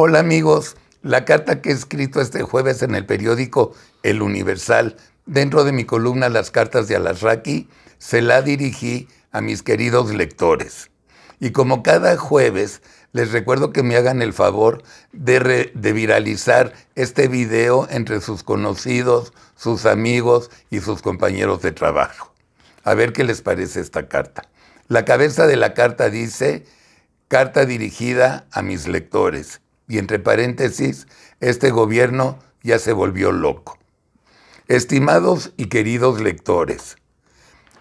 Hola amigos, la carta que he escrito este jueves en el periódico El Universal, dentro de mi columna Las cartas de Alasraki, se la dirigí a mis queridos lectores. Y como cada jueves, les recuerdo que me hagan el favor de, de viralizar este video entre sus conocidos, sus amigos y sus compañeros de trabajo. A ver qué les parece esta carta. La cabeza de la carta dice, carta dirigida a mis lectores y entre paréntesis, este gobierno ya se volvió loco. Estimados y queridos lectores,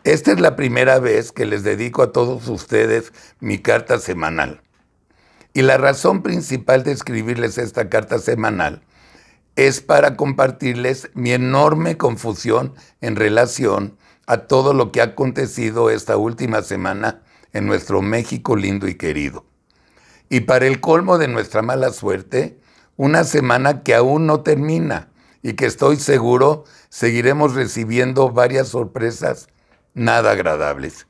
esta es la primera vez que les dedico a todos ustedes mi carta semanal. Y la razón principal de escribirles esta carta semanal es para compartirles mi enorme confusión en relación a todo lo que ha acontecido esta última semana en nuestro México lindo y querido. Y para el colmo de nuestra mala suerte, una semana que aún no termina y que estoy seguro seguiremos recibiendo varias sorpresas nada agradables.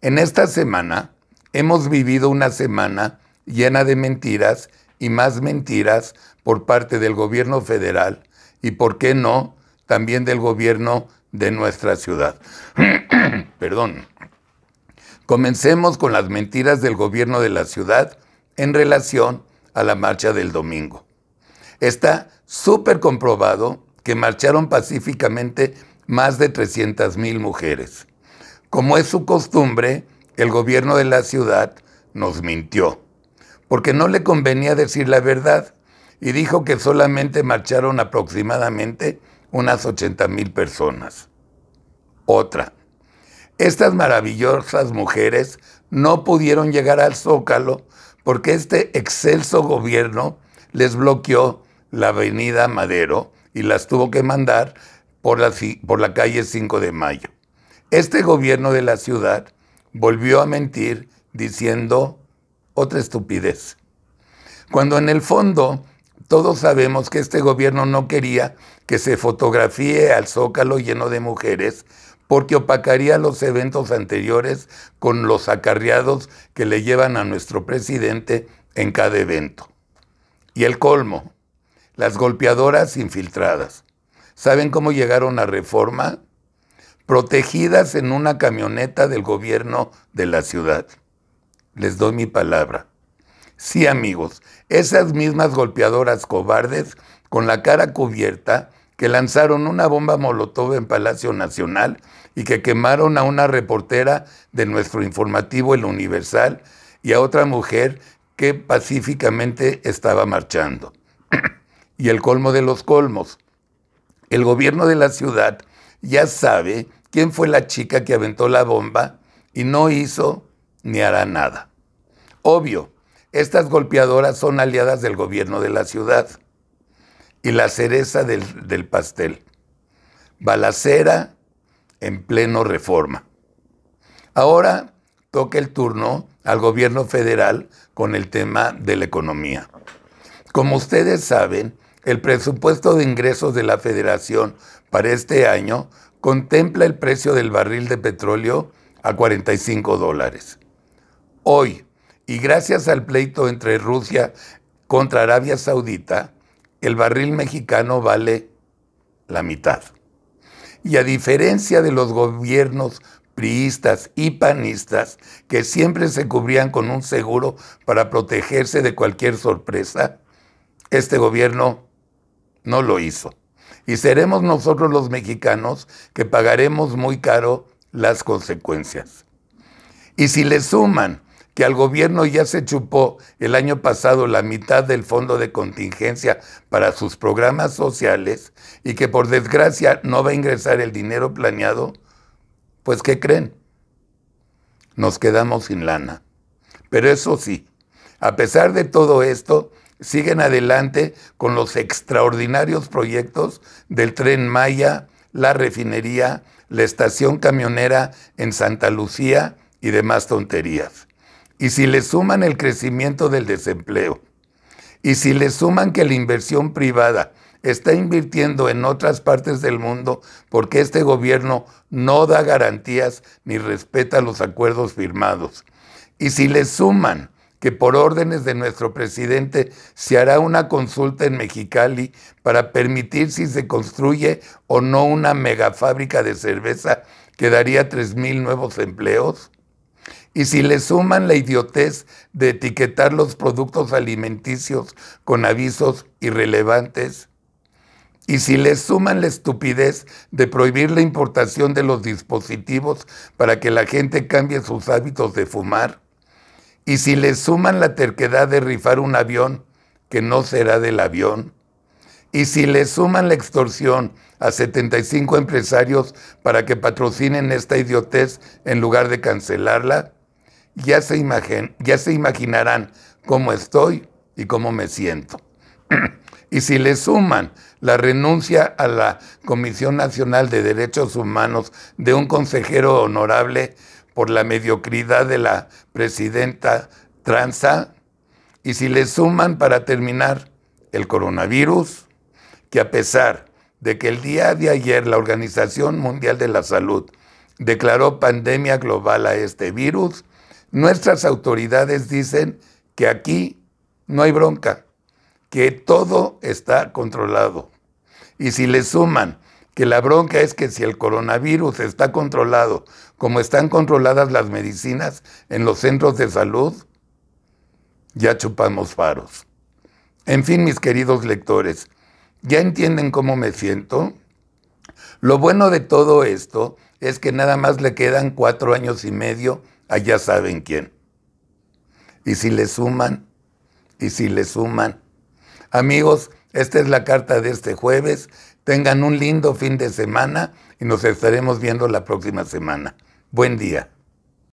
En esta semana hemos vivido una semana llena de mentiras y más mentiras por parte del gobierno federal y, por qué no, también del gobierno de nuestra ciudad. Perdón. Comencemos con las mentiras del gobierno de la ciudad en relación a la marcha del domingo. Está súper comprobado que marcharon pacíficamente más de 300.000 mujeres. Como es su costumbre, el gobierno de la ciudad nos mintió, porque no le convenía decir la verdad y dijo que solamente marcharon aproximadamente unas 80.000 personas. Otra. Estas maravillosas mujeres no pudieron llegar al Zócalo porque este excelso gobierno les bloqueó la avenida Madero y las tuvo que mandar por la, por la calle 5 de Mayo. Este gobierno de la ciudad volvió a mentir diciendo otra estupidez. Cuando en el fondo todos sabemos que este gobierno no quería que se fotografíe al zócalo lleno de mujeres porque opacaría los eventos anteriores con los acarreados que le llevan a nuestro presidente en cada evento. Y el colmo, las golpeadoras infiltradas. ¿Saben cómo llegaron a reforma? Protegidas en una camioneta del gobierno de la ciudad. Les doy mi palabra. Sí amigos, esas mismas golpeadoras cobardes, con la cara cubierta, que lanzaron una bomba molotov en Palacio Nacional y que quemaron a una reportera de nuestro informativo El Universal y a otra mujer que pacíficamente estaba marchando. y el colmo de los colmos. El gobierno de la ciudad ya sabe quién fue la chica que aventó la bomba y no hizo ni hará nada. Obvio, estas golpeadoras son aliadas del gobierno de la ciudad y la cereza del, pastel. Balacera en pleno reforma. Ahora toca el turno al gobierno federal con el tema de la economía. Como ustedes saben, el presupuesto de ingresos de la federación para este año contempla el precio del barril de petróleo a 45 dólares. Hoy, y gracias al pleito entre Rusia contra Arabia Saudita, el barril mexicano vale la mitad. Y a diferencia de los gobiernos priistas y panistas, que siempre se cubrían con un seguro para protegerse de cualquier sorpresa, este gobierno no lo hizo. Y seremos nosotros los mexicanos que pagaremos muy caro las consecuencias. Y si le suman que al gobierno ya se chupó el año pasado la mitad del fondo de contingencia para sus programas sociales y que por desgracia no va a ingresar el dinero planeado, pues ¿qué creen? Nos quedamos sin lana. Pero eso sí, a pesar de todo esto, siguen adelante con los extraordinarios proyectos del tren Maya, la refinería, la estación camionera en Santa Lucía y demás tonterías. Y si le suman el crecimiento del desempleo, y si le suman que la inversión privada está invirtiendo en otras partes del mundo porque este gobierno no da garantías ni respeta los acuerdos firmados, y si le suman que por órdenes de nuestro presidente se hará una consulta en Mexicali para permitir si se construye o no una megafábrica de cerveza que daría 3.000 nuevos empleos? Y si le suman la idiotez de etiquetar los productos alimenticios con avisos irrelevantes, y si le suman la estupidez de prohibir la importación de los dispositivos para que la gente cambie sus hábitos de fumar, y si le suman la terquedad de rifar un avión que no será del avión, y si le suman la extorsión a 75 empresarios para que patrocinen esta idiotez en lugar de cancelarla, ya se, ya se imaginarán cómo estoy y cómo me siento. y si le suman la renuncia a la Comisión Nacional de Derechos Humanos de un consejero honorable por la mediocridad de la presidenta tranza, y si le suman para terminar el coronavirus, que a pesar de que el día de ayer la Organización Mundial de la Salud declaró pandemia global a este virus, Nuestras autoridades dicen que aquí no hay bronca, que todo está controlado. Y si le suman que la bronca es que si el coronavirus está controlado, como están controladas las medicinas en los centros de salud, ya chupamos faros. En fin, mis queridos lectores, ¿ya entienden cómo me siento? Lo bueno de todo esto es que nada más le quedan cuatro años y medio allá saben quién. Y si le suman, y si le suman. Amigos, esta es la carta de este jueves. Tengan un lindo fin de semana y nos estaremos viendo la próxima semana. Buen día.